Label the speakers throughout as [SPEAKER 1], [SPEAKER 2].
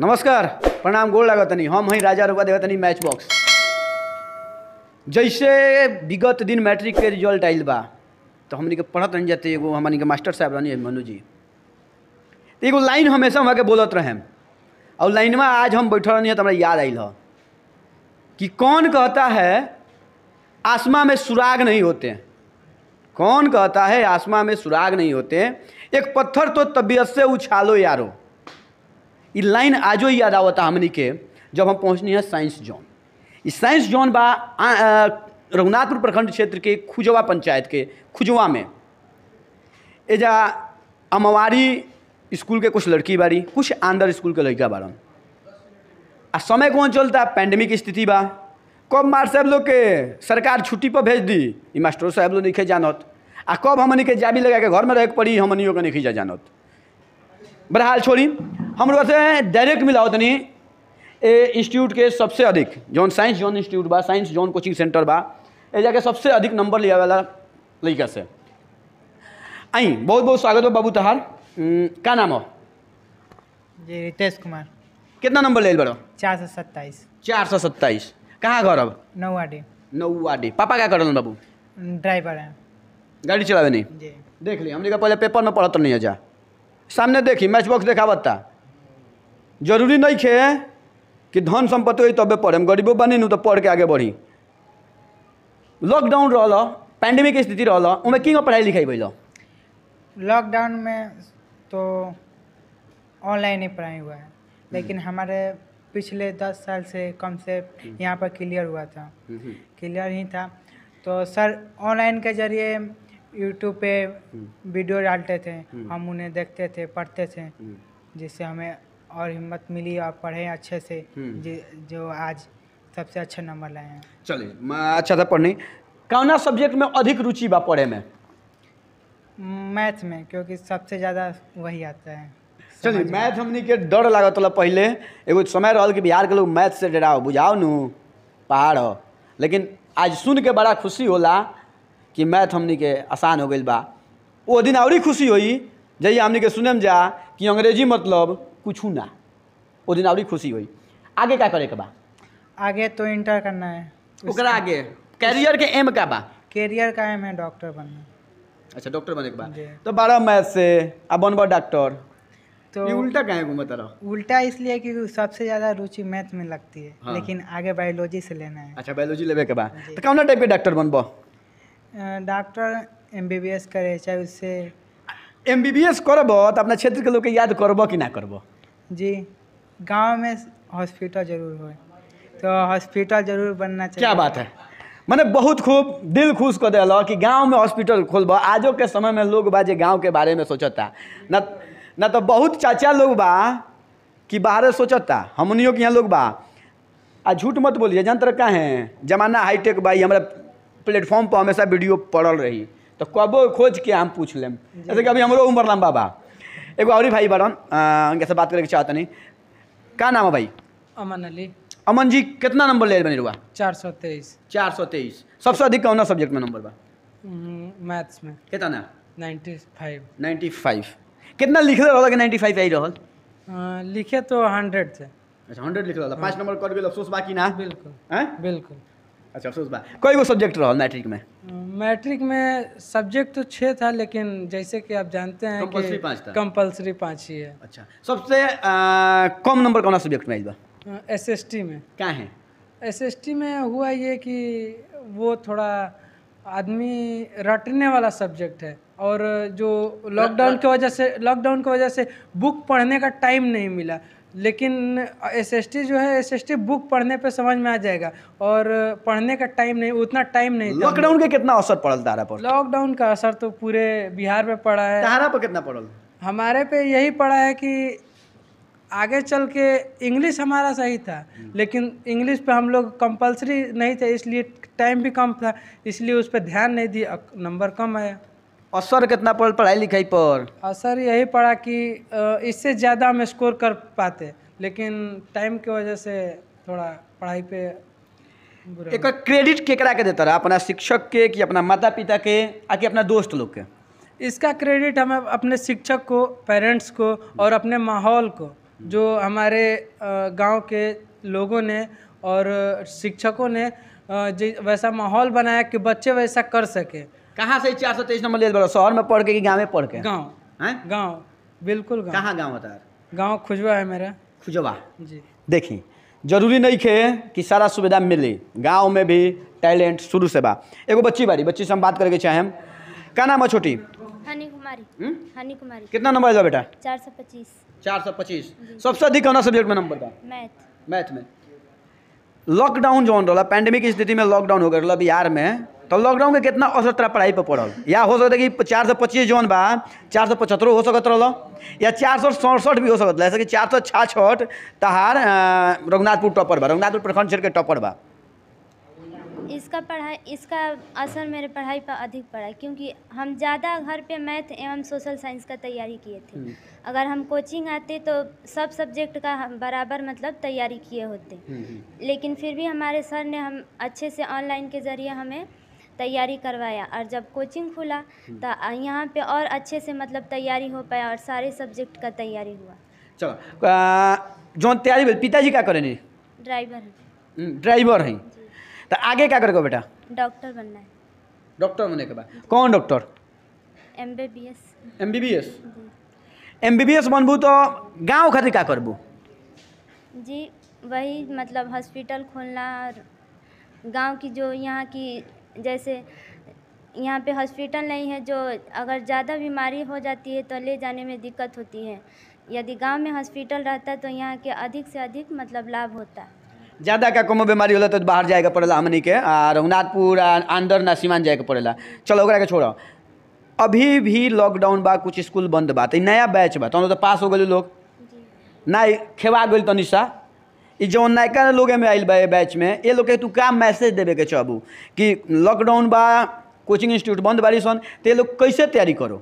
[SPEAKER 1] नमस्कार प्रणाम गोल लागतनी हम हई राजा रुपा देवतनी मैच बॉक्स जैसे विगत दिन मैट्रिक के रिजल्ट आयल बा तो हमने के पढ़त नहीं जाते एगो हमने के मास्टर साहब रहनी मनु जी तो एगो लाइन हमेशा हमें बोलत रहें और लाइन में आज हम बैठल रहनी तो हमारा याद आएल है कि कौन कहता है आसमा में सुराग नहीं होते कौन कहता है आसमा में सुराग नहीं होते एक पत्थर तो तबीयत से उछालो यारो इ लाइन आजो याद आवत हमन के जब हम पहुँचनी है साइंस जोन साइंस जोन बा रघुनाथपुर प्रखंड क्षेत्र के खुजवा पंचायत के खुजवा में एजा अमवारी स्कूल के कुछ लड़की बारी कुछ आंदर स्कूल के लड़का बारन आ समय कौन चलता पैंडमिक स्थिति बा कब मार साहब लोग के सरकार छुट्टी पर भेज दी ये मास्टर साहब लोग नहीं जानत आ कब हमनी के जाबी लगा के घर में रह पड़ी हमनियों के नहीं जानत बहरहाल छोड़ी हम लोग से डायरेक्ट मिला उतनी इंस्टीट्यूट के सबसे अधिक जौन साइंस जौन इंस्टीट्यूट बा साइंस जौन कोचिंग सेंटर बा ए जाके सबसे अधिक नंबर लिया वाला लड़का से आई बहुत बहुत स्वागत हो बाबू तहार क्या नाम हो
[SPEAKER 2] जी रितेश कुमार
[SPEAKER 1] कितना नंबर ले बड़ो
[SPEAKER 2] चार सौ सत्ताईस
[SPEAKER 1] चार सौ सत्ताईस कहाँ घर अब नौवाडी नौवाडी पापा क्या करल बाबू ड्राइवर हैं गाड़ी चलावे नहीं जी देख ली हमने पहले पेपर में तो नहीं जा सामने देखी मैच बॉक्स देखा बता जरूरी नहीं है कि धन सम्पत्ति हुई तबे पढ़े गरीबों बनी तो पढ़ के आगे बढ़ी लॉकडाउन रहल पैंडेमिक स्थिति रहल उनमें किंग पढ़ाई लिखाई बैल
[SPEAKER 2] लॉकडाउन में तो ऑनलाइन ही पढ़ाई हुआ है हम्म। लेकिन हमारे पिछले दस साल से कम से हम्म। यहाँ पर क्लियर हुआ था क्लियर हम्म, ही था तो सर ऑनलाइन के जरिए यूट्यूब पे वीडियो डालते थे हम उन्हें देखते थे पढ़ते थे जिससे हमें और हिम्मत मिली और पढ़े अच्छे से हम्म। जो आज सबसे अच्छे नंबर लाए हैं
[SPEAKER 1] चलिए अच्छा था पढ़ने कौना सब्जेक्ट में अधिक रुचि बा पढ़े में
[SPEAKER 2] मैथ में क्योंकि सबसे ज़्यादा वही आता है
[SPEAKER 1] चलिए मैथ हमने के डर लागत रहा पहले एगो समय रहा कि बिहार के लोग मैथ से डराओ बुझाओ नू पहाड़ हो लेकिन आज सुन के बड़ा खुशी होला कि मैथ हमने के आसान हो गई बा वो दिन और खुशी हुई जैसे हमने के सुनम जा कि अंग्रेजी मतलब कुछ ना वो दिन और खुशी हुई आगे क्या करे के बा
[SPEAKER 2] आगे तो इंटर करना है ओकरा
[SPEAKER 1] आगे कैरियर के एम का बा
[SPEAKER 2] कैरियर का एम है डॉक्टर बनना अच्छा डॉक्टर बने के बा
[SPEAKER 1] तो बारह मैथ से अब बनबा डॉक्टर तो ये उल्टा काहे घूमत रहो
[SPEAKER 2] उल्टा इसलिए कि सबसे ज़्यादा रुचि मैथ में लगती है हाँ। लेकिन आगे बायोलॉजी से लेना है
[SPEAKER 1] अच्छा बायोलॉजी लेवे के बाद तो कौन टाइप के डॉक्टर बनबो
[SPEAKER 2] doctor M B B S करे चाहे उससे
[SPEAKER 1] एम बी बी एस करबो तो अपना क्षेत्र के लोग के याद करबो कि ना करबो
[SPEAKER 2] जी गांव में हॉस्पिटल जरूर हो तो हॉस्पिटल जरूर बनना चाहिए
[SPEAKER 1] क्या बात है मैंने बहुत खूब दिल खुश कर दिया कि गांव में हॉस्पिटल खोलब आजो के समय में लोग बा गांव के बारे में सोचता न न तो बहुत चाचा लोग बा कि बाहर सोचता हमनियों के यहाँ लोग बा आ झूठ मत बोलिए जंत्र का है जमाना हाईटेक भाई हमारे प्लेटफॉर्म पर हमेशा वीडियो पड़ल रही तो कबो खोज के हम पूछ लेम जैसे कि अभी हमारो उम्र लम्बा बा एक और भाई बड़न उनके से बात करके चाहते नहीं का नाम है भाई अमन अली अमन जी कितना नंबर ले बने हुआ
[SPEAKER 3] चार सौ तेईस
[SPEAKER 1] चार सौ तेईस सबसे अधिक कौन सब्जेक्ट में नंबर बा
[SPEAKER 3] मैथ्स हम्म, में कितना ना नाइन्टी फाइव
[SPEAKER 1] नाइन्टी फाइव कितना लिखल रहा कि नाइन्टी फाइव आई
[SPEAKER 3] रहा
[SPEAKER 1] लिखे तो हंड्रेड थे अच्छा हंड्रेड लिखल रहा पाँच हाँ। नंबर कर गेल तो अफसोस बाकी ना बिल्कुल हाँ? बिल्कुल अच्छा अफसोस बा
[SPEAKER 3] कोई वो सब्जेक्ट रहा मैट्रिक में मैट्रिक में सब्जेक्ट तो छः था लेकिन जैसे कि आप जानते हैं कंपलसरी पाँच पाँच ही है अच्छा सबसे
[SPEAKER 1] कम नंबर कौन सब्जेक्ट में आई
[SPEAKER 3] एस एस टी में क्या है एस एस टी में हुआ ये कि वो थोड़ा आदमी रटने वाला सब्जेक्ट है और जो लॉकडाउन की वजह से लॉकडाउन की वजह से बुक पढ़ने का टाइम नहीं मिला लेकिन एस एस टी जो है एस एस टी बुक पढ़ने पे समझ में आ जाएगा और पढ़ने का टाइम नहीं उतना टाइम नहीं लॉकडाउन का
[SPEAKER 1] कितना असर पड़ा तारा पर
[SPEAKER 3] लॉकडाउन का असर तो पूरे बिहार में पड़ा है तारा पर कितना पड़ल हमारे पे यही पड़ा है कि आगे चल के इंग्लिश हमारा सही था हम्म। लेकिन इंग्लिश पे हम लोग कंपलसरी नहीं थे इसलिए टाइम भी कम था इसलिए उस पर ध्यान नहीं दिया नंबर कम आया असर
[SPEAKER 1] कितना पड़ पढ़ाई लिखाई पर
[SPEAKER 3] असर यही पड़ा कि इससे ज़्यादा हम स्कोर कर पाते लेकिन टाइम की वजह से थोड़ा पढ़ाई पे एक
[SPEAKER 1] क्रेडिट केकरा के देता रहा अपना शिक्षक के कि अपना माता पिता के आ कि अपना दोस्त लोग के
[SPEAKER 3] इसका क्रेडिट हमें अपने शिक्षक को पेरेंट्स को और अपने माहौल को जो हमारे गांव के लोगों ने और शिक्षकों ने वैसा माहौल बनाया कि बच्चे वैसा कर सकें कहाँ से चार सौ तेईस नंबर ले बड़ो शहर में पढ़ के कि गाँव में पढ़ के गाँव हैं गाँव बिल्कुल कहाँ गाँव होता है गाँव खुजवा है मेरा
[SPEAKER 1] खुजवा जी देखी जरूरी नहीं खे कि सारा सुविधा मिली गाँव में भी टैलेंट शुरू से बा एगो बच्ची बारी बच्ची से हम बात करके चाहे हम क्या नाम है छोटी
[SPEAKER 4] हनी कुमारी हनी कुमारी कितना नंबर है बेटा चार सौ पच्चीस
[SPEAKER 1] चार सौ पच्चीस सबसे अधिक कौन सब्जेक्ट में नंबर था मैथ मैथ में लॉकडाउन जो रहा पैंडेमिक स्थिति में लॉकडाउन हो गया मतलब बिहार में तो लॉकडाउन के कितना असर तरह पढ़ाई पर पड़ल या हो सकता कि चार सौ पच्चीस जौन बा चार सौ पचहत्तरों हो सकत रह या चार सौ सड़सठ भी हो सकत रहा जैसे कि चार सौ छाछठ तहार रघुनाथपुर टॉपर बा रघुनाथपुर प्रखंड क्षेत्र के टॉपर बा
[SPEAKER 4] इसका पढ़ाई इसका असर मेरे पढ़ाई पर अधिक पड़ा क्योंकि हम ज़्यादा घर पे मैथ एवं सोशल साइंस का तैयारी किए थे हम्म। अगर हम कोचिंग आते तो सब सब्जेक्ट का बराबर मतलब तैयारी किए होते हम्म, हम्म। लेकिन फिर भी हमारे सर ने हम अच्छे से ऑनलाइन के ज़रिए हमें तैयारी करवाया और जब कोचिंग खुला हम्म। तो यहाँ पे और अच्छे से मतलब तैयारी हो पाया और सारे सब्जेक्ट का तैयारी हुआ
[SPEAKER 1] चलो जो तैयारी भेल पिताजी क्या करें
[SPEAKER 4] ड्राइवर हैं
[SPEAKER 1] हम्म, ड्राइवर हैं तो आगे क्या करेगा बेटा
[SPEAKER 4] डॉक्टर बनना है
[SPEAKER 1] डॉक्टर बनने के बाद कौन doctor
[SPEAKER 4] M B B S M B B S
[SPEAKER 1] M B B S बनबू तो गाँव खातिर क्या करबू
[SPEAKER 4] जी वही मतलब हॉस्पिटल खोलना और गांव की जो यहाँ की जैसे यहाँ पे हॉस्पिटल नहीं है जो अगर ज़्यादा बीमारी हो जाती है तो ले जाने में दिक्कत होती है यदि गांव में हॉस्पिटल रहता तो यहाँ के अधिक से अधिक मतलब लाभ होता
[SPEAKER 1] ज़्यादा का कोनो बीमारी होता तो बाहर जाए पड़ेगा हमनी के रघुनाथपुर आंदर ना सीमान जाए पड़ेगा चलो ओकरा के छोड़ो अभी भी लॉकडाउन बा कुछ स्कूल बंद बा तो नया बैच बा तो, पास हो गए लोग ना खेवा गई निशा ये जौन नयका लोग में आयल बा बैच में ये लोग के तू क्या मैसेज देवे के चाहबू कि लॉकडाउन बा कोचिंग इंस्टीट्यूट बंद बारी सन तो लोग कैसे तैयारी करो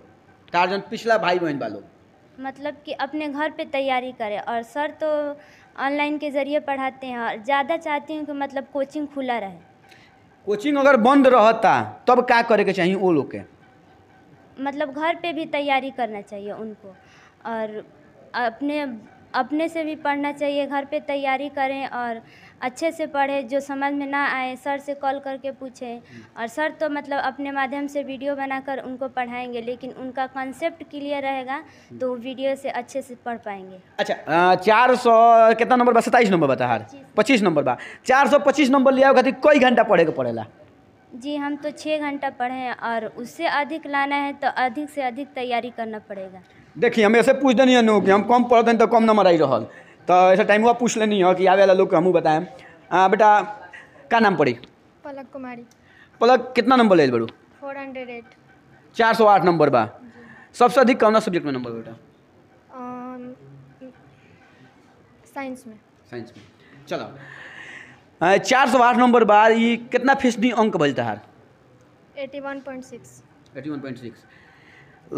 [SPEAKER 1] जन पिछला भाई बहन बा लोग
[SPEAKER 4] मतलब कि अपने घर पे तैयारी करें और सर तो ऑनलाइन के ज़रिए पढ़ाते हैं और ज़्यादा चाहती हूँ कि मतलब कोचिंग खुला रहे
[SPEAKER 1] कोचिंग अगर बंद रहता तब क्या करे के चाहिए वो लोग के
[SPEAKER 4] मतलब घर पे भी तैयारी करना चाहिए उनको और अपने अपने से भी पढ़ना चाहिए घर पे तैयारी करें और अच्छे से पढ़ें जो समझ में ना आए सर से कॉल करके पूछें और सर तो मतलब अपने माध्यम से वीडियो बनाकर उनको पढ़ाएंगे लेकिन उनका कॉन्सेप्ट क्लियर रहेगा तो वो वीडियो से अच्छे से पढ़ पाएंगे
[SPEAKER 1] अच्छा चार सौ कितना नंबर बा सत्ताईस नंबर बता तो हर पच्चीस नंबर बा चार सौ पच्चीस नंबर लिया होगा कई घंटा पढ़े पढ़ेगा
[SPEAKER 4] जी हम तो छः घंटा पढ़े और उससे अधिक लाना है तो अधिक से अधिक तैयारी करना पड़ेगा
[SPEAKER 1] देखिए हम ऐसे पूछ देनी हनु कि हम कम पढ़ते तो कम नंबर आई रहा तो ऐसा टाइम हुआ पूछ लेनी है कि आवे वाला लोग हमू बताएं आ, बेटा का नाम पड़ी पलक कुमारी पलक कितना नंबर ले बड़ू
[SPEAKER 2] फोर हंड्रेड एट
[SPEAKER 1] चार सौ आठ नंबर बा सबसे अधिक कौन सा सब्जेक्ट में नंबर बेटा साइंस में साइंस में चलो चार सौ आठ नंबर बाद ये कितना फीसदी अंक बजता है
[SPEAKER 5] eighty one point six
[SPEAKER 1] eighty one point six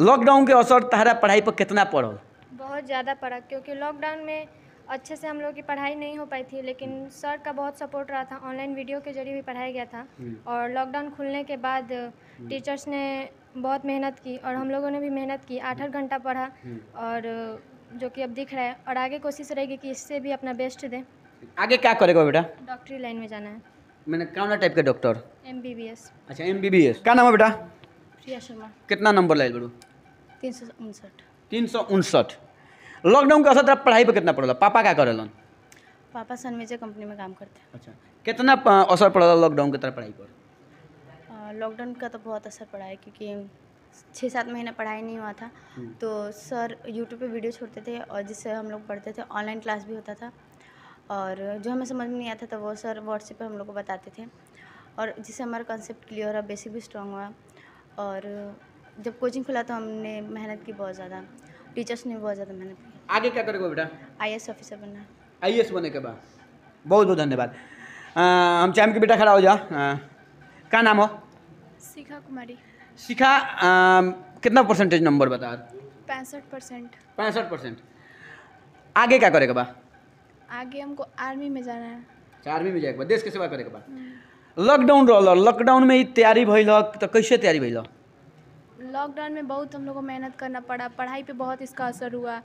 [SPEAKER 1] lockdown के असर तहरा पढ़ाई पर कितना पड़ल
[SPEAKER 4] बहुत ज़्यादा पड़ा क्योंकि लॉकडाउन में अच्छे से हम लोग की पढ़ाई नहीं हो पाई थी लेकिन सर हम्म। का बहुत सपोर्ट रहा था ऑनलाइन वीडियो के जरिए भी पढ़ाया गया था हम्म। और लॉकडाउन खुलने के बाद टीचर्स हम्म। ने बहुत मेहनत की और हम लोगों ने भी मेहनत की आठ आठ घंटा पढ़ा और जो कि अब दिख रहा है और आगे कोशिश रहेगी कि इससे भी अपना बेस्ट दें आगे क्या करेगा बेटा डॉक्टरी लाइन में जाना है
[SPEAKER 1] मैंने कौन टाइप का डॉक्टर
[SPEAKER 3] एम अच्छा
[SPEAKER 1] एम क्या नाम है बेटा शर्मा कितना नंबर लाइल बड़ू
[SPEAKER 3] तीन सौ उनसठ
[SPEAKER 1] तीन सौ उनसठ लॉकडाउन के असर तेरा पढ़ाई पर कितना पड़ा पापा क्या करेलन
[SPEAKER 3] पापा सनमेजर कंपनी में काम करते हैं अच्छा
[SPEAKER 1] कितना असर पड़ा लॉकडाउन के तरह पढ़ाई
[SPEAKER 3] पर लॉकडाउन का तो बहुत असर पड़ा है क्योंकि छः सात महीना पढ़ाई नहीं हुआ था हम्म। तो सर यूट्यूब पे वीडियो छोड़ते थे और जिससे हम लोग पढ़ते थे ऑनलाइन क्लास भी होता था और जो हमें समझ में नहीं आता था वो सर व्हाट्सएप पे हम लोग को बताते थे और जिससे हमारा कॉन्सेप्ट क्लियर हुआ बेसिक भी स्ट्रॉन्ग हुआ और जब कोचिंग खुला तो हमने मेहनत की बहुत ज़्यादा टीचर्स ने बहुत ज़्यादा मेहनत की आगे क्या करेगा बेटा आई ऑफिसर बनना
[SPEAKER 1] आई बनने के बाद बहुत बहुत धन्यवाद हम के बेटा खड़ा हो जा क्या नाम हो
[SPEAKER 3] शिखा कुमारी
[SPEAKER 1] शिखा कितना परसेंटेज नंबर बता
[SPEAKER 5] पैंसठ परसेंट
[SPEAKER 1] पैंसठ परसेंट आगे क्या करेगा बा
[SPEAKER 5] आगे हमको आर्मी में जाना है आर्मी
[SPEAKER 1] अच्छा, में जाएगा देश की सेवा करेगा बा हम्म। लॉकडाउन रहा लॉकडाउन में तैयारी भैल तो कैसे तैयारी भैल
[SPEAKER 5] लॉकडाउन में बहुत हम लोग को मेहनत करना पड़ा पढ़ाई पे बहुत इसका असर हुआ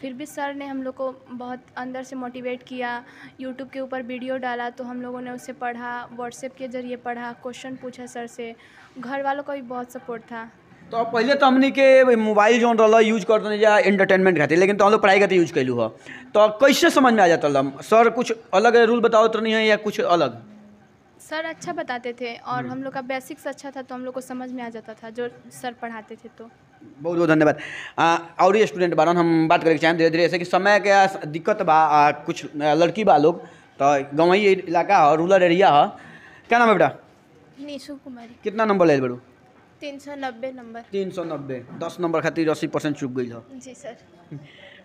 [SPEAKER 5] फिर भी सर ने हम लोग को बहुत अंदर से मोटिवेट किया यूट्यूब के ऊपर वीडियो डाला तो हम लोगों ने उसे पढ़ा व्हाट्सएप के ज़रिए पढ़ा क्वेश्चन पूछा सर से घर वालों का भी बहुत सपोर्ट था तो पहले तो
[SPEAKER 1] हमने के मोबाइल जो रहा यूज करते या इंटरटेनमेंट खाते लेकिन तो हम लोग पढ़ाई करते यूज कैलू है तो कैसे समझ में आ जाता सर कुछ अलग रूल बताओ तो नहीं है या कुछ अलग
[SPEAKER 5] सर अच्छा बताते थे और हम्म। हम लोग का बेसिक्स अच्छा था तो हम लोग को समझ में आ जाता था जो सर पढ़ाते थे तो
[SPEAKER 1] बहुत बहुत धन्यवाद और ये स्टूडेंट बारन हम बात करके चाहें धीरे धीरे ऐसे कि समय के दिक्कत बा आ, कुछ लड़की बा लोग तो गाँव इलाका है रूरल एरिया है क्या नाम है बेटा
[SPEAKER 2] निशु कुमारी
[SPEAKER 1] कितना नंबर ले बड़ू
[SPEAKER 2] तीन सौ नब्बे नंबर
[SPEAKER 1] तीन सौ नब्बे दस नंबर खातिर अस्सी परसेंट चुक गई जी सर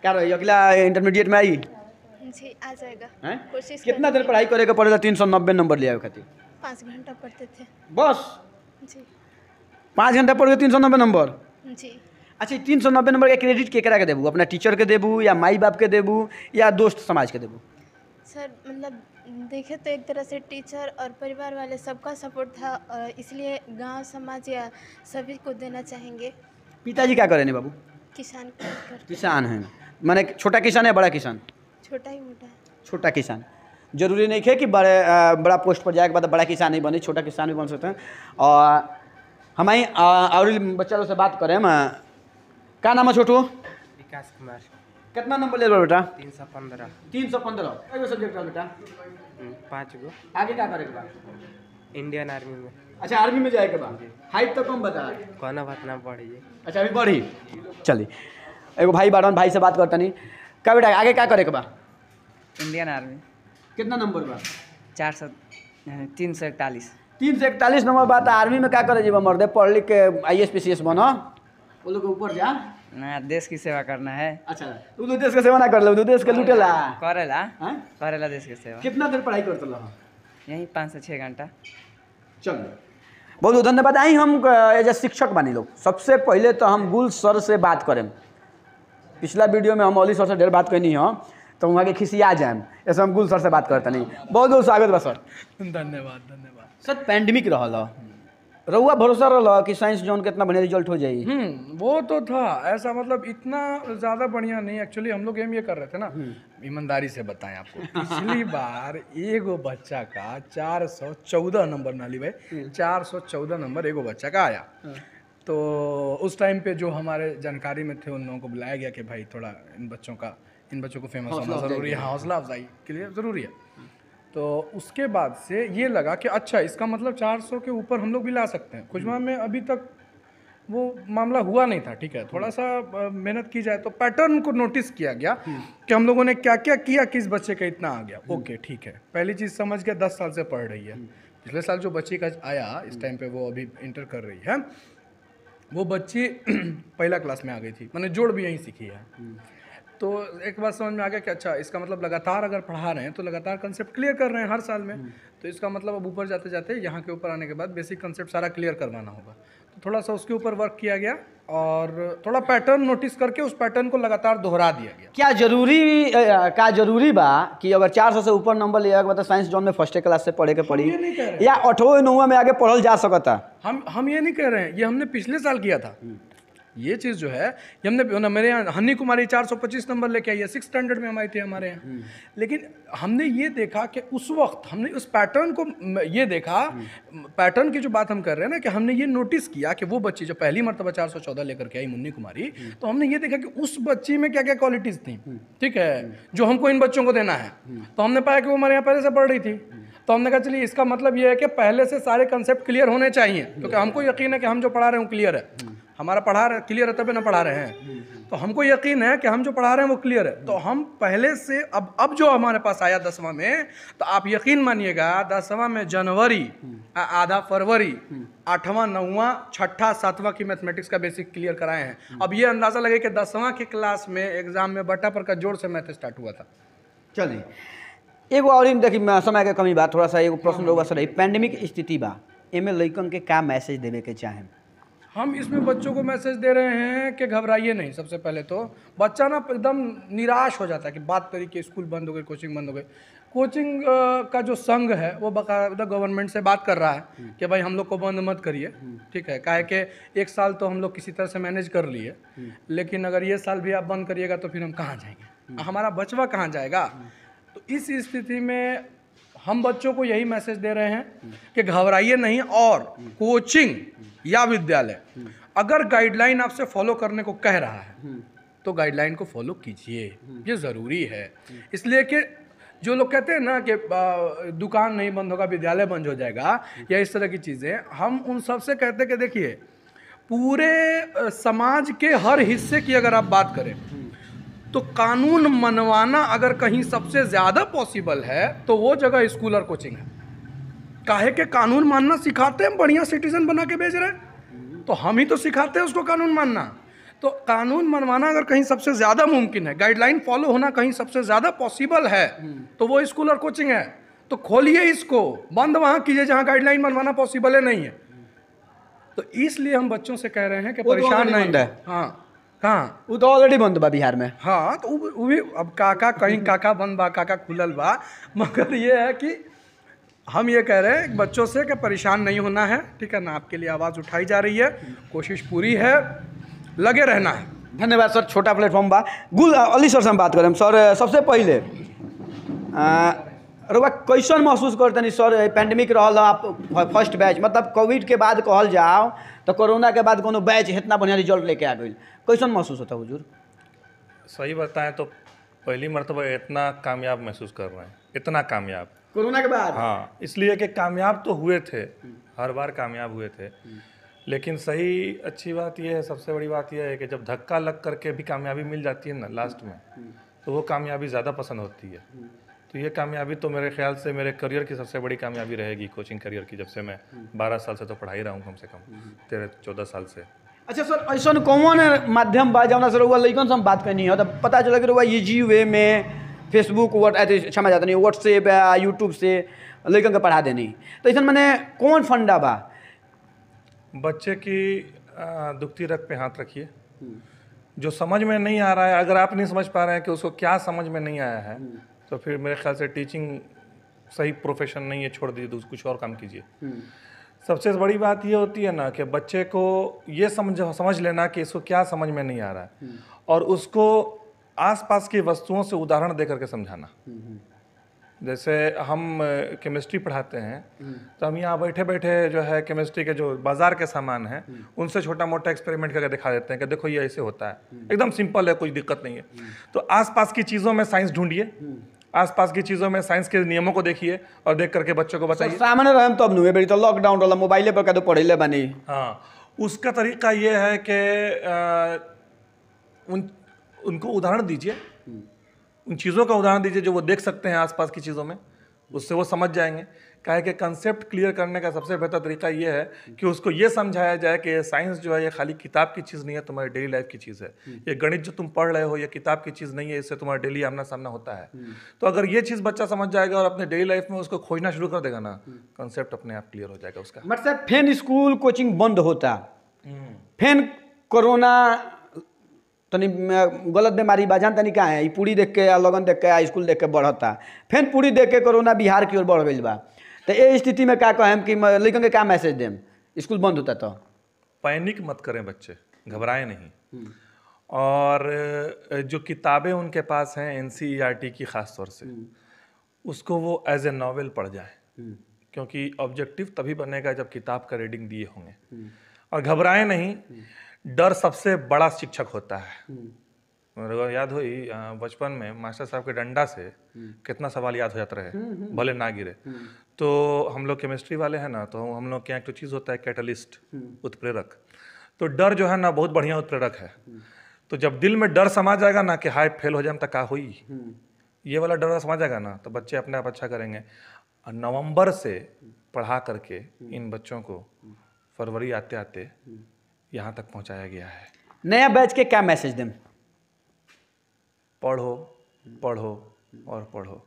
[SPEAKER 1] क्या रही अगला इंटरमीडिएट में आई
[SPEAKER 2] जी आ जाएगा कोशिश कितना देर पढ़ाई करेगा पड़ेगा
[SPEAKER 1] तीन सौ नब्बे नंबर लिया खातिर
[SPEAKER 2] पाँच
[SPEAKER 3] घंटा पढ़ते थे
[SPEAKER 1] बस जी पाँच घंटा पढ़ तीन सौ नब्बे नंबर जी अच्छा तीन सौ नब्बे नंबर के क्रेडिट के करा के देबू अपना टीचर के देबू या माई बाप के देबू या दोस्त समाज के देबू
[SPEAKER 3] सर मतलब देखे तो एक तरह से टीचर और परिवार वाले सबका सपोर्ट था इसलिए गांव समाज या सभी को देना चाहेंगे
[SPEAKER 1] पिताजी क्या करें बाबू किसान किसान है मैंने छोटा किसान है बड़ा किसान छोटा ही मोटा छोटा किसान जरूरी नहीं है कि बड़े बड़ा पोस्ट पर जाए के बाद बड़ा किसान ही बने छोटा किसान भी बन सकते हैं और हमारी और बच्चा लोग से बात करें हम क्या नाम है छोटू
[SPEAKER 2] विकास कुमार
[SPEAKER 1] कितना नंबर ले बेटा तीन सौ पंद्रह तीन सौ पंद्रह एगो सब्जेक्ट बेटा हम्म, पाँच गो आगे क्या करे के बाद इंडियन आर्मी में अच्छा आर्मी में जाए के बाद हाइट तो कम बता कौन बात ना बढ़ी अच्छा अभी बढ़ी चलिए एगो भाई बारन भाई से बात करता नहीं का बेटा आगे क्या करे के बा
[SPEAKER 3] इंडियन आर्मी कितना नंबर बा चार सौ तीन सौ इकतालीस
[SPEAKER 1] तीन सौ इकतालीस नंबर बात तो आर्मी में क्या करे जी मर्दे पढ़ लिख के I S P C S बनो
[SPEAKER 3] वो लोग ऊपर जा ना देश की सेवा करना है अच्छा तू तो देश का सेवा ना कर ले तू देश के लूटे ला हाँ, करे ला हाँ? करे ला देश की सेवा कितना देर पढ़ाई करते लो यही पाँच से छः घंटा
[SPEAKER 1] चल बहुत बहुत धन्यवाद आई हम एज ए शिक्षक बनी लोग सबसे पहले तो हम गुल सर से बात करें पिछला वीडियो में हम ओली सर से ढेर बात करनी तो हम तो वहाँ के आ जाए ऐसे हम गुल सर से बात करते नहीं बहुत बहुत स्वागत बा सर
[SPEAKER 6] धन्यवाद धन्यवाद
[SPEAKER 1] सर पैंडमिक रहा रउआ भरोसा रहा कि साइंस जोन इतना बढ़िया रिजल्ट हो जाए हम्म,
[SPEAKER 6] वो तो था ऐसा मतलब इतना ज़्यादा बढ़िया नहीं एक्चुअली हम लोग एम ये कर रहे थे ना हम्म। ईमानदारी से बताएं आपको पिछली बार एगो बच्चा का चार सौ चौदह नंबर नाली भाई हम्म। चार सौ चौदह नंबर एगो बच्चा का आया हाँ। तो उस टाइम पे जो हमारे जानकारी में थे उन लोगों को बुलाया गया कि भाई थोड़ा इन बच्चों का इन बच्चों को फेमस होना ज़रूरी है हाँ, हौसला अफजाई के लिए ज़रूरी है तो उसके बाद से ये लगा कि अच्छा इसका मतलब 400 के ऊपर हम लोग भी ला सकते हैं खुजमा हम्म। में अभी तक वो मामला हुआ नहीं था ठीक है हम्म। थोड़ा सा मेहनत की जाए तो पैटर्न को नोटिस किया गया हम्म। कि हम लोगों ने क्या क्या किया किस बच्चे का इतना आ गया ओके ठीक है पहली चीज़ समझ गया दस साल से पढ़ रही है पिछले साल जो बच्चे का आया इस टाइम पे वो अभी इंटर कर रही है वो बच्ची पहला क्लास में आ गई थी मैंने जोड़ भी यहीं सीखी है हम्म। तो एक बात समझ में आ गया कि अच्छा इसका मतलब लगातार अगर पढ़ा रहे हैं तो लगातार कंसेप्ट क्लियर कर रहे हैं हर साल में हम्म। तो इसका मतलब अब ऊपर जाते जाते यहाँ के ऊपर आने के बाद बेसिक कंसेप्ट सारा क्लियर करवाना होगा तो थोड़ा सा उसके ऊपर वर्क किया गया और थोड़ा पैटर्न नोटिस करके उस पैटर्न को लगातार दोहरा दिया गया
[SPEAKER 1] क्या जरूरी का जरूरी बा कि अगर 400 से ऊपर नंबर लिया मतलब साइंस जोन में फर्स्ट क्लास से पढ़े के पड़ी या अठो नौवा में आगे पढ़ल जा सकता
[SPEAKER 6] हम हम ये नहीं कह रहे हैं ये हमने पिछले साल किया था हम्म। ये चीज़ जो है हमने मेरे यहाँ हनी कुमारी 425 नंबर लेके आई है सिक्स स्टैंडर्ड में हम आई थी हमारे यहाँ हम्म। लेकिन हमने ये देखा कि उस वक्त हमने उस पैटर्न को ये देखा हम्म। पैटर्न की जो बात हम कर रहे हैं ना कि हमने ये नोटिस किया कि वो बच्ची जो पहली मरतबा चार सौ चौदह लेकर के आई मुन्नी कुमारी हम्म। तो हमने ये देखा कि उस बच्ची में क्या क्या क्वालिटीज़ थी ठीक है जो हमको इन बच्चों को देना है तो हमने पाया कि वो हमारे यहाँ पहले से पढ़ रही थी तो हमने कहा चलिए इसका मतलब ये है कि पहले से सारे कंसेप्ट क्लियर होने चाहिए क्योंकि हमको यकीन है कि हम जो पढ़ा रहे हैं वो क्लियर है हम्म। हमारा पढ़ा रहे क्लियर है तभी ना पढ़ा रहे हैं हम्म, हम्म। तो हमको यकीन है कि हम जो पढ़ा रहे हैं वो क्लियर है तो हम पहले से अब अब जो हमारे पास आया दसवां में तो आप यकीन मानिएगा दसवां में जनवरी आधा फरवरी आठवां नौवां छठा सातवां की मैथमेटिक्स का बेसिक क्लियर कराए हैं अब ये अंदाज़ा लगे कि दसवां के क्लास में एग्जाम में बट्टा पर का जोर से मैथ स्टार्ट हुआ था
[SPEAKER 1] चलिए एगो और देखी समय के कमी बा थोड़ा सा एगो प्रश्न रहुआ हाँ, हाँ। सर पैंडेमिक स्थिति बा एमे लैकन के क्या मैसेज देवे के चाहे
[SPEAKER 6] हम इसमें बच्चों को मैसेज दे रहे हैं कि घबराइए नहीं सबसे पहले तो बच्चा ना एकदम निराश हो जाता है कि बात करी कि स्कूल बंद हो गए कोचिंग बंद हो गई कोचिंग का जो संघ है वो बाकायदा गवर्नमेंट से बात कर रहा है हम्म। कि भाई हम लोग को बंद मत करिए हम्म। ठीक है काहे कि एक साल तो हम लोग किसी तरह से मैनेज कर लिए हम्म। लेकिन अगर ये साल भी आप बंद करिएगा तो फिर हम कहाँ जाएंगे हमारा बचवा कहाँ जाएगा तो इस स्थिति में हम बच्चों को यही मैसेज दे रहे हैं कि घबराइए नहीं और कोचिंग या विद्यालय अगर गाइडलाइन आपसे फॉलो करने को कह रहा है तो गाइडलाइन को फॉलो कीजिए ये ज़रूरी है इसलिए कि जो लोग कहते हैं ना कि दुकान नहीं बंद होगा विद्यालय बंद हो जाएगा या इस तरह की चीज़ें हम उन सब से कहते कि देखिए पूरे समाज के हर हिस्से की अगर आप बात करें तो कानून मनवाना अगर कहीं सबसे ज़्यादा पॉसिबल है तो वो जगह स्कूल और कोचिंग है काहे के कानून मानना सिखाते हैं बढ़िया सिटीजन बना के भेज रहे हैं तो हम ही तो सिखाते हैं उसको कानून मानना तो कानून मनवाना अगर कहीं सबसे ज़्यादा मुमकिन है गाइडलाइन फॉलो होना कहीं सबसे ज़्यादा पॉसिबल है तो वो स्कूल और कोचिंग है तो खोलिए इसको बंद वहाँ कीजिए जहाँ गाइडलाइन मनवाना पॉसिबल है नहीं है तो इसलिए हम बच्चों से कह रहे हैं कि परेशान नहीं है हाँ कहाँ तो ऑलरेडी बंद बा बिहार में हाँ तो वो भी अब काका कहीं काका बंद बा काका खुलल बा मगर ये है कि हम ये कह रहे हैं बच्चों से कि परेशान नहीं होना है ठीक है ना आपके लिए आवाज़ उठाई जा रही है कोशिश पूरी है लगे रहना है धन्यवाद सर छोटा प्लेटफॉर्म बा गुल अली सर से हम बात करें सर सबसे पहले
[SPEAKER 1] रुआ कैसन महसूस करते सर पैंडमिक रहा आप फर्स्ट बैच मतलब कोविड के बाद कहल जाओ तो कोरोना के बाद कोनो बैच इतना बढ़िया रिजल्ट लेके आ गई कैसन महसूस होता हुजूर
[SPEAKER 7] सही बताएं तो पहली मरतबा इतना कामयाब महसूस कर रहे हैं इतना कामयाब कोरोना के बाद हाँ इसलिए कि कामयाब तो हुए थे हर बार कामयाब हुए थे लेकिन सही अच्छी बात यह है सबसे बड़ी बात यह है कि जब धक्का लग करके भी कामयाबी मिल जाती है ना लास्ट में तो वो कामयाबी ज़्यादा पसंद होती है तो ये कामयाबी तो मेरे ख्याल से मेरे करियर की सबसे बड़ी कामयाबी रहेगी कोचिंग करियर की जब से मैं बारह साल से तो पढ़ाई रहा हूँ कम से कम तेरह चौदह साल से अच्छा सर
[SPEAKER 3] ऐसा कौन
[SPEAKER 1] माध्यम बात जौना सर वो लैकन से हम बात करनी है तो पता चला कि ये जी वे में फेसबुक वट क्षमा जाता नहीं व्हाट्सएप या यूट्यूब से लैकन के पढ़ा देनी तो ऐसा मैंने कौन फंडा बा
[SPEAKER 7] बच्चे की दुखती रख पे हाथ रखिए जो समझ में नहीं आ रहा है अगर आप नहीं समझ पा रहे हैं कि उसको क्या समझ में नहीं आया है तो फिर मेरे ख्याल से टीचिंग सही प्रोफेशन नहीं है छोड़ दीजिए तो कुछ और काम कीजिए हम्म। सबसे बड़ी बात ये होती है ना कि बच्चे को ये समझ समझ लेना कि इसको क्या समझ में नहीं आ रहा है हम्म। और उसको आसपास की वस्तुओं से उदाहरण दे करके समझाना हम्म। जैसे हम केमिस्ट्री पढ़ाते हैं तो हम यहाँ बैठे बैठे जो है केमिस्ट्री के जो बाज़ार के सामान हैं उनसे छोटा मोटा एक्सपेरिमेंट करके दिखा देते हैं कि देखो ये ऐसे होता है एकदम सिंपल है कोई दिक्कत नहीं है तो आसपास की चीज़ों में साइंस ढूंढिए आसपास की चीज़ों में साइंस के नियमों को देखिए और देख करके बच्चों को बताइए सामने
[SPEAKER 1] तो अब नुए बेरी तो लॉकडाउन वाला मोबाइल पर तो पढ़े ले बनी
[SPEAKER 7] हाँ उसका तरीका ये है कि उन उनको उदाहरण दीजिए हम्म। उन चीज़ों का उदाहरण दीजिए जो वो देख सकते हैं आसपास की चीज़ों में उससे वो समझ जाएंगे कहे कि कंसेप्ट क्लियर करने का सबसे बेहतर तरीका ये है कि उसको ये समझाया जाए कि साइंस जो है ये खाली किताब की चीज़ नहीं है तुम्हारी डेली लाइफ की चीज़ है ये गणित जो तुम पढ़ रहे हो ये किताब की चीज़ नहीं है इससे तुम्हारा डेली आमना सामना होता है तो अगर ये चीज़ बच्चा समझ जाएगा और अपने डेली लाइफ में उसको खोजना शुरू कर देगा ना कंसेप्ट अपने आप क्लियर हो जाएगा
[SPEAKER 1] उसका मतलब फेन स्कूल कोचिंग बंद होता हम्म। फेन कोरोना तनि गलत बीमारी बाजान तनि कहाँ है पूरी देख के लगन देख के स्कूल देख के बढ़ता फेन पूरी देख के कोरोना बिहार की ओर बढ़ गई बा तो ये स्थिति में क्या कहें कि लड़कों के क्या मैसेज दें स्कूल बंद होता तो
[SPEAKER 7] पैनिक मत करें बच्चे घबराएं नहीं हम्म। और जो किताबें उनके पास हैं एन e की ख़ास तौर से हम्म। उसको वो एज ए नावल पढ़ जाए हम्म। क्योंकि ऑब्जेक्टिव तभी बनेगा जब किताब का रीडिंग दिए होंगे और घबराएं नहीं डर सबसे बड़ा शिक्षक होता है याद हुई बचपन में मास्टर साहब के डंडा से हम्म। कितना सवाल याद हो जाता रहे हम्म, हम्म। भले ना गिरे तो हम लोग केमिस्ट्री वाले हैं ना तो हम लोग के यहाँ एक तो चीज़ होता है कैटलिस्ट उत्प्रेरक तो डर जो है ना बहुत बढ़िया उत्प्रेरक है तो जब दिल में डर समा जाएगा ना कि हाई फेल हो जाए तो का हुई ये वाला डर समा जाएगा ना तो बच्चे अपने आप अच्छा करेंगे नवंबर से पढ़ा करके इन बच्चों को फरवरी आते आते यहाँ तक पहुँचाया गया है
[SPEAKER 1] नया बैच के क्या मैसेज दें
[SPEAKER 7] पढ़ो पढ़ो और पढ़ो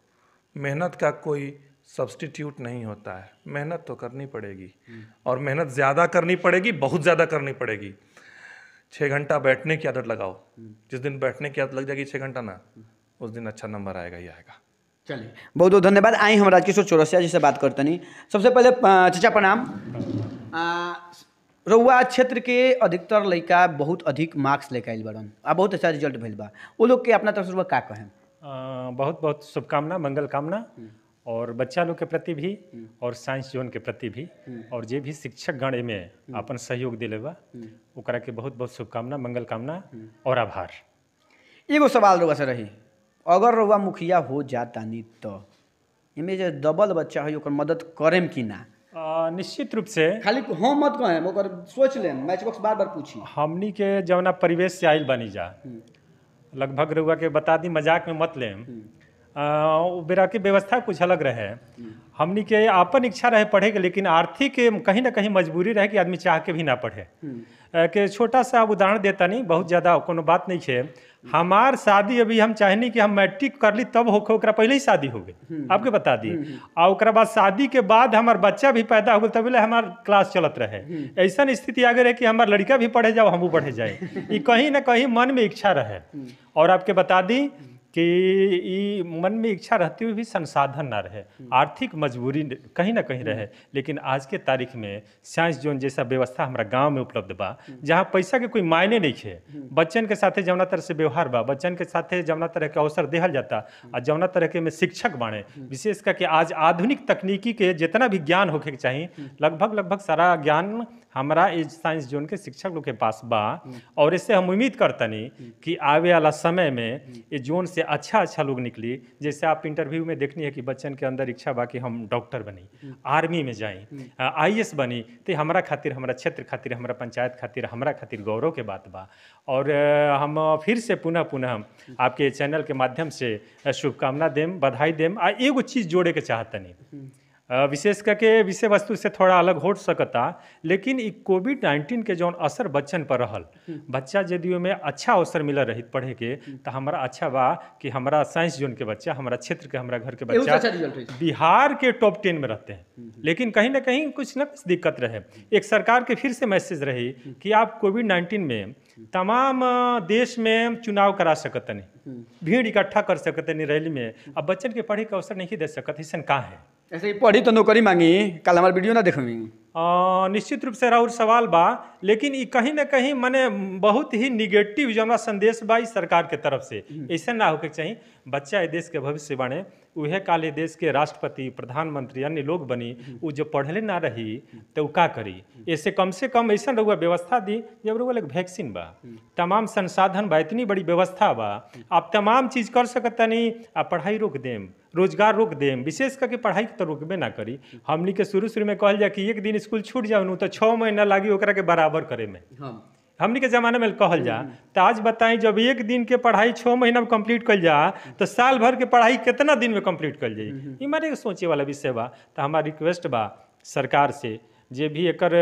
[SPEAKER 7] मेहनत का कोई सब्सटीट्यूट नहीं होता है मेहनत तो करनी पड़ेगी हम्म। और मेहनत ज़्यादा करनी पड़ेगी बहुत ज़्यादा करनी पड़ेगी छः घंटा बैठने की आदत लगाओ हम्म। जिस दिन बैठने की आदत लग जाएगी छः घंटा ना उस दिन अच्छा नंबर आएगा ही आएगा
[SPEAKER 1] चलिए बहुत बहुत धन्यवाद आई हम राजकिशोर चौरसिया जी से बात करते नहीं सबसे पहले चचा प्रणाम रउआ क्षेत्र के अधिकतर लड़का बहुत अधिक मार्क्स
[SPEAKER 5] लेके आये बड़न आ बहुत अच्छा रिजल्ट भइल बा वो लोग के अपना तरफ से का कहें बहुत बहुत शुभकामना मंगल कामना और बच्चा लोग के प्रति भी और साइंस जोन के प्रति भी और जे भी शिक्षक गण में अपन सहयोग दिले बा ओकरा के बहुत बहुत शुभकामना मंगल कामना और आभार एगो सवाल रुआ से रही अगर रउआ मुखिया हो
[SPEAKER 1] नहीं तो इमें जो दबल बच्चा है मदद करेम कि ना
[SPEAKER 5] निश्चित रूप से खाली हम मत कहे मगर सोच लें मैच बॉक्स बार बार पूछी हमनी के जवना परिवेश से आयल बनी जा हम्म। लगभग रुआ के बता दी मजाक में मत लें हम्म। बेरा के व्यवस्था कुछ अलग रहे हम्म। हमनी के अपन इच्छा रहे पढ़े के लेकिन आर्थिक कहीं ना कहीं मजबूरी रहे कि आदमी चाह के भी ना पढ़े के छोटा सा उदाहरण देता नहीं बहुत ज़्यादा कोनो बात नहीं है हमार शादी अभी हम चाहे कि हम मैट्रिक कर ली तब होके पहले ही शादी हो गई हम्म, आपके बता दी और हम्म, हम्म। शादी के बाद हमारे बच्चा भी पैदा हो गया तभी हमार क्लास चलत रहे ऐसा स्थिति आगे रहे कि हमार लड़का भी पढ़े जाओ हम पढ़े जाए कहीं ना कहीं मन में इच्छा रहे और आपके बता दी कि ये मन में इच्छा रहते हुए भी संसाधन ना रहे हम्म। आर्थिक मजबूरी कहीं ना कहीं रहे हम्म। लेकिन आज के तारीख में साइंस जोन जैसा व्यवस्था हमारा गांव में उपलब्ध बा हम्म। जहाँ पैसा के कोई मायने नहीं है बच्चन के साथ जमुना तरह से व्यवहार बा बच्चन के साथ जौना तरह के अवसर देहल जाता आ जौना तरह के में शिक्षक बाणे विशेष करके आज आधुनिक तकनीकी के जितना भी ज्ञान होके चाहिए लगभग लगभग सारा ज्ञान हमारा साइंस जोन के शिक्षक लोग के पास बा और इससे हम उम्मीद करतनी कि आवे वाला समय में ये जोन से अच्छा अच्छा लोग निकली जैसे आप इंटरव्यू में देखनी है कि बच्चन के अंदर इच्छा बा कि हम डॉक्टर बनी आर्मी में जाए आई बनी तो हमारा खातिर हमारा क्षेत्र खातिर हमारा पंचायत खातिर हमारा खातिर गौरव के बात बा और हम फिर से पुनः पुनः आपके चैनल के माध्यम से शुभकामना देम बधाई देम आ एगो चीज़ जोड़े के चाहतनी विशेष करके विषय वस्तु से थोड़ा अलग हो सकता लेकिन कोविड नाइन्टीन के जौन असर बच्चन पर रहल हम्म। बच्चा यदि में अच्छा अवसर मिल रही पढ़े के हम्म। तो हमारा अच्छा बा कि हमारा साइंस जोन के बच्चा हमारा क्षेत्र के हमारा घर के बच्चा अच्छा बिहार के टॉप टेन में रहते हैं हम्म, लेकिन कहीं ना कहीं कुछ ना कुछ दिक्कत रहे एक सरकार के फिर से मैसेज रही कि आप कोविड नाइन्टीन में तमाम देश में चुनाव करा सकते नहीं भीड़ इकट्ठा कर सकते नहीं रैली में अब बच्चन के पढ़े के अवसर नहीं दे सकते ऐसा कहाँ है ऐसे ही पढ़ी तो नौकरी मांगी कल हमारे वीडियो ना देखेंगे निश्चित रूप से राहुल सवाल बा लेकिन कहीं ना कहीं मने बहुत ही निगेटिव जो संदेश बा सरकार के तरफ से हम्म। ऐसे ना होके चाहिए बच्चा देश के भविष्य बने उहे काले देश के राष्ट्रपति प्रधानमंत्री अन्य लोग बनी वो हम्म। जो पढ़ले ना रही तो का करी हम्म। ऐसे कम से कम ऐसा रहुआ व्यवस्था दी जब रुआ लग वैक्सीन बा तमाम संसाधन बा इतनी बड़ी व्यवस्था बा आप तमाम चीज़ कर नहीं आप पढ़ाई रोक देम रोजगार रोक दे विशेष करके पढ़ाई तो रोकबे ना करी हमनी के शुरू शुरू में कहल जाए कि एक दिन स्कूल छूट जाओ तो छः महीना लगी ओकरा के बराबर करे में हाँ। हमने के ज़माने में कहल जा तो आज बताएं जब एक दिन के पढ़ाई छः महीना में कंप्लीट कर जा तो साल भर के पढ़ाई कितना दिन में कंप्लीट कर जाई हमारे हम्म, हम्म। सोचे वाला विषय बा तो हमारा रिक्वेस्ट बा सरकार से जो भी एकर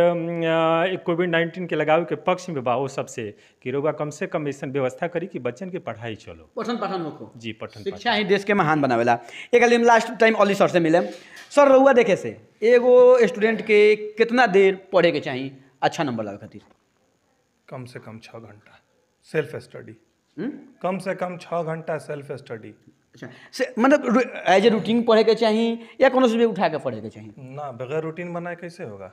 [SPEAKER 5] कोविड नाइन्टीन के लगाव के पक्ष में बा सबसे कि रोगा कम से कम ऐसा व्यवस्था करी कि बच्चन के पढ़ाई चलो पठन पठन हो जी पठन शिक्षा ही देश के महान बनावेला
[SPEAKER 1] एक हम लास्ट टाइम अली सर से मिले सर रउआ देखे से एगो स्टूडेंट के कितना देर पढ़े के चाहिए अच्छा नंबर लावे खातिर
[SPEAKER 7] कम से कम छः घंटा सेल्फ स्टडी कम से कम छः घंटा सेल्फ स्टडी अच्छा,
[SPEAKER 1] से मतलब एज ए रूटीन पढ़े के चाहिए या कोनो सब्जेक्ट
[SPEAKER 7] पढ़े के चाहिए ना बगैर रूटीन बनाए कैसे होगा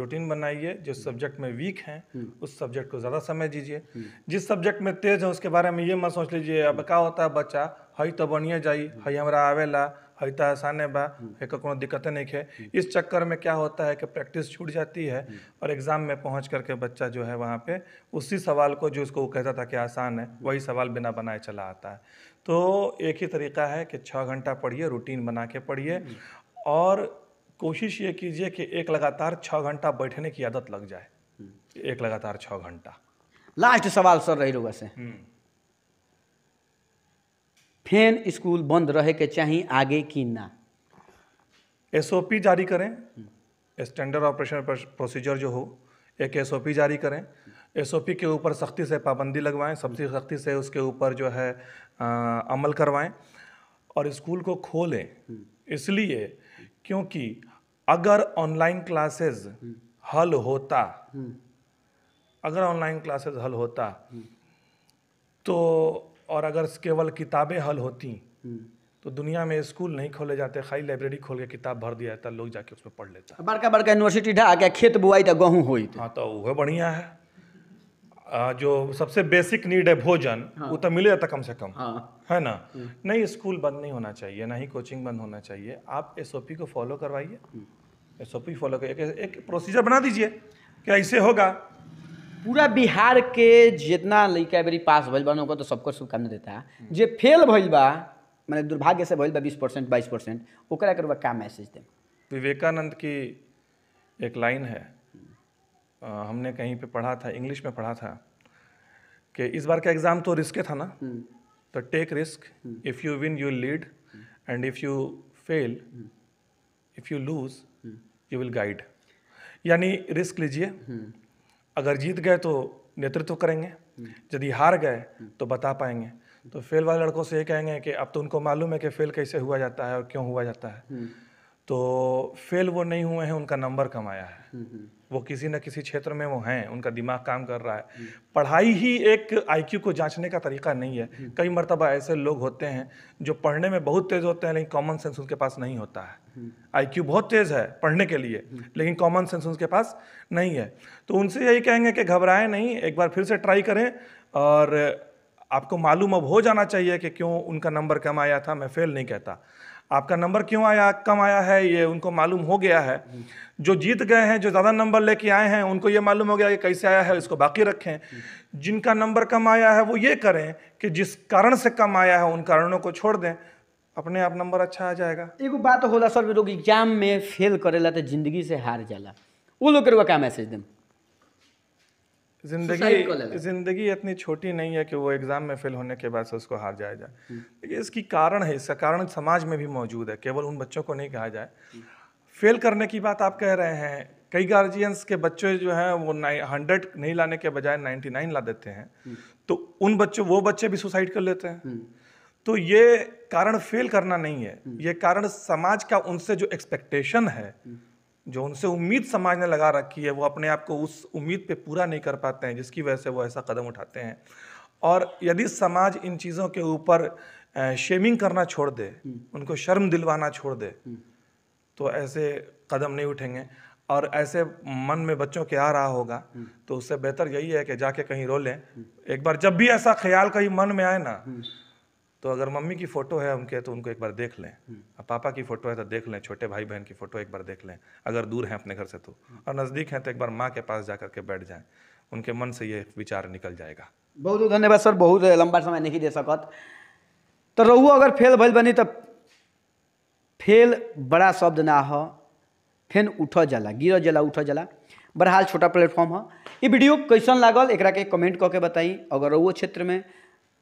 [SPEAKER 7] रूटीन हम्म। बनाइए जिस सब्जेक्ट में वीक हैं हम्म। उस सब्जेक्ट को ज़्यादा समय दीजिए हम्म। जिस सब्जेक्ट में तेज है उसके बारे में ये मत सोच लीजिए अब क्या होता है बच्चा हई तो बनिए जाई हई हमारा आवेला अभी आसाने बा एकर कोनो दिक्कतें नहीं है इस चक्कर में क्या होता है कि प्रैक्टिस छूट जाती है और एग्ज़ाम में पहुँच करके बच्चा जो है वहाँ पर उसी सवाल को जो उसको कहता था कि आसान है वही सवाल बिना बनाए चला आता है तो एक ही तरीका है कि छः घंटा पढ़िए रूटीन बना के पढ़िए और कोशिश ये कीजिए कि एक लगातार छः घंटा बैठने की आदत लग जाए एक लगातार छः घंटा लास्ट सवाल सर रही
[SPEAKER 1] लोग से हम्म। फेन स्कूल बंद रहे के चाहिए आगे कि ना एसओपी जारी करें स्टैंडर्ड ऑपरेशन
[SPEAKER 7] प्रोसीजर जो हो एक एसओपी जारी करें एसओपी के ऊपर सख्ती से पाबंदी लगवाएं सबसे सख्ती से उसके ऊपर जो है आ, अमल करवाएं और स्कूल को खोलें इसलिए क्योंकि अगर ऑनलाइन क्लासेस हल होता अगर ऑनलाइन क्लासेस हल होता तो और अगर केवल किताबें हल होती हम्म। तो दुनिया में स्कूल नहीं खोले जाते खाली लाइब्रेरी खोल के किताब भर दिया जाता लोग जाके उसमें पढ़ लेता
[SPEAKER 1] बड़का बड़का यूनिवर्सिटी ढा के खेत बुआई तो गेहूँ हो तो। हाँ तो वह बढ़िया है जो सबसे
[SPEAKER 7] बेसिक नीड है भोजन हाँ। वो तो मिले जाता तो कम से कम हाँ। है ना हम्म। नहीं स्कूल बंद नहीं होना चाहिए ना ही कोचिंग बंद होना चाहिए आप एस को फॉलो करवाइए एस फॉलो करिए एक, एक
[SPEAKER 1] प्रोसीजर बना दीजिए कि ऐसे होगा पूरा बिहार के जितना लड़का बेरी पास भइल बा तो सबको शुभकामना देता जो फेल भइल बा मैंने दुर्भाग्य से भइल बा बीस परसेंट बाईस परसेंट ओकरा के मैसेज दे विवेकानंद की एक
[SPEAKER 7] लाइन है आ, हमने कहीं पे पढ़ा था इंग्लिश में पढ़ा था कि इस बार का एग्ज़ाम तो रिस्क था ना हम्म। तो take risk if you win you lead and if you fail if you lose you will guide यानी रिस्क लीजिए हम्म। अगर जीत गए तो नेतृत्व करेंगे यदि हार गए तो बता पाएंगे तो फेल वाले लड़कों से ये कहेंगे कि अब तो उनको मालूम है कि फेल कैसे हुआ जाता है और क्यों हुआ जाता है तो फेल वो नहीं हुए हैं उनका नंबर कमाया है हम्म, हम्म। वो किसी न किसी क्षेत्र में वो हैं उनका दिमाग काम कर रहा है हम्म। पढ़ाई ही एक आईक्यू को जांचने का तरीका नहीं है कई मरतबा ऐसे लोग होते हैं जो पढ़ने में बहुत तेज़ होते हैं लेकिन कॉमन सेंस उनके पास नहीं होता है आईक्यू बहुत तेज़ है पढ़ने के लिए लेकिन कॉमन सेंस उनके पास नहीं है तो उनसे यही कहेंगे कि घबराएं नहीं एक बार फिर से ट्राई करें और आपको मालूम अब हो जाना चाहिए कि क्यों उनका नंबर कम आया था मैं फेल नहीं कहता आपका नंबर क्यों आया कम आया है ये उनको मालूम हो गया है जो जीत गए हैं जो ज़्यादा नंबर लेके आए हैं उनको ये मालूम हो गया कि कैसे आया है इसको बाकी रखें जिनका नंबर कम आया है वो ये करें कि जिस कारण से कम आया है उन कारणों को छोड़ दें अपने आप
[SPEAKER 1] नंबर अच्छा आ जाएगा एक बात होला सर लोग एग्जाम में फेल करेला तो जिंदगी से हार जाला वो लोग काम मैसेज दें जिंदगी
[SPEAKER 7] जिंदगी इतनी छोटी नहीं है कि वो एग्ज़ाम में फेल होने के बाद से उसको हार जाया जाए हम्म। देखिए इसकी कारण है इसका कारण समाज में भी मौजूद है केवल उन बच्चों को नहीं कहा जाए फेल करने की बात आप कह रहे हैं कई गार्जियंस के बच्चे जो हैं वो हंड्रेड नहीं लाने के बजाय नाइन्टी नाइन ला देते हैं हम्म। तो उन बच्चों वो बच्चे भी सुसाइड कर लेते हैं हम्म। तो ये कारण फेल करना नहीं है ये कारण समाज का उनसे जो एक्सपेक्टेशन है जो उनसे उम्मीद समाज ने लगा रखी है वो अपने आप को उस उम्मीद पे पूरा नहीं कर पाते हैं जिसकी वजह से वो ऐसा कदम उठाते हैं और यदि समाज इन चीज़ों के ऊपर शेमिंग करना छोड़ दे हम्म। उनको शर्म दिलवाना छोड़ दे हम्म। तो ऐसे कदम नहीं उठेंगे और ऐसे मन में बच्चों के आ रहा होगा हम्म। तो उससे बेहतर यही है कि जाके कहीं रो लें एक बार जब भी ऐसा ख्याल कहीं मन में आए ना तो अगर मम्मी की फ़ोटो है उनके तो उनको एक बार देख लें हम्म। पापा की फ़ोटो है तो देख लें छोटे भाई बहन की फ़ोटो एक बार देख लें अगर दूर हैं अपने घर से तो हम्म। और नज़दीक हैं तो एक बार माँ के पास जा के बैठ जाएँ उनके मन से ये विचार निकल जाएगा
[SPEAKER 1] बहुत बहुत धन्यवाद सर बहुत लंबा समय नहीं दे सकत तो रहू अगर फेल भल बनी तो फेल बड़ा शब्द ना हो फिर उठ जला गिर जला उठ जला बहरहाल छोटा प्लेटफॉर्म है ये वीडियो कैसन लागल एक कमेंट करके बताई अगर रहू क्षेत्र में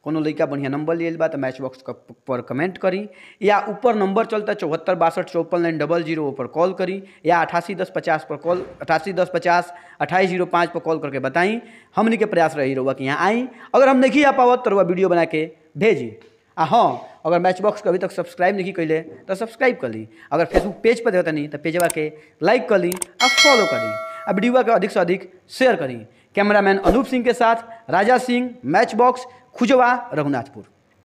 [SPEAKER 1] कोनो लड़का बढ़िया नंबर ले बा तो मैच बॉक्स पर कमेंट करी या ऊपर नंबर चलता चौहत्तर बासठ चौपन नाइन डबल जीरो पर कॉल करी या अठासी दस पचास पर कॉल अठासी दस पचास अट्ठाईस जीरो पाँच पर कॉल करके बताई हमने के प्रयास रही रहुआ कि यहाँ आई अगर हम नहीं आ पावत तो वह वीडियो बना के भेजी आ हाँ अगर मैच बॉक्स को अभी तक सब्सक्राइब नहीं कैले तो सब्सक्राइब कर ली अगर फेसबुक पेज पर देखते नहीं तो पेजवा के लाइक कर ली और फॉलो करी आ वीडियो के अधिक से अधिक शेयर करी कैमरामैन अनूप सिंह के साथ राजा सिंह मैच बॉक्स 구조와 러브나트부르.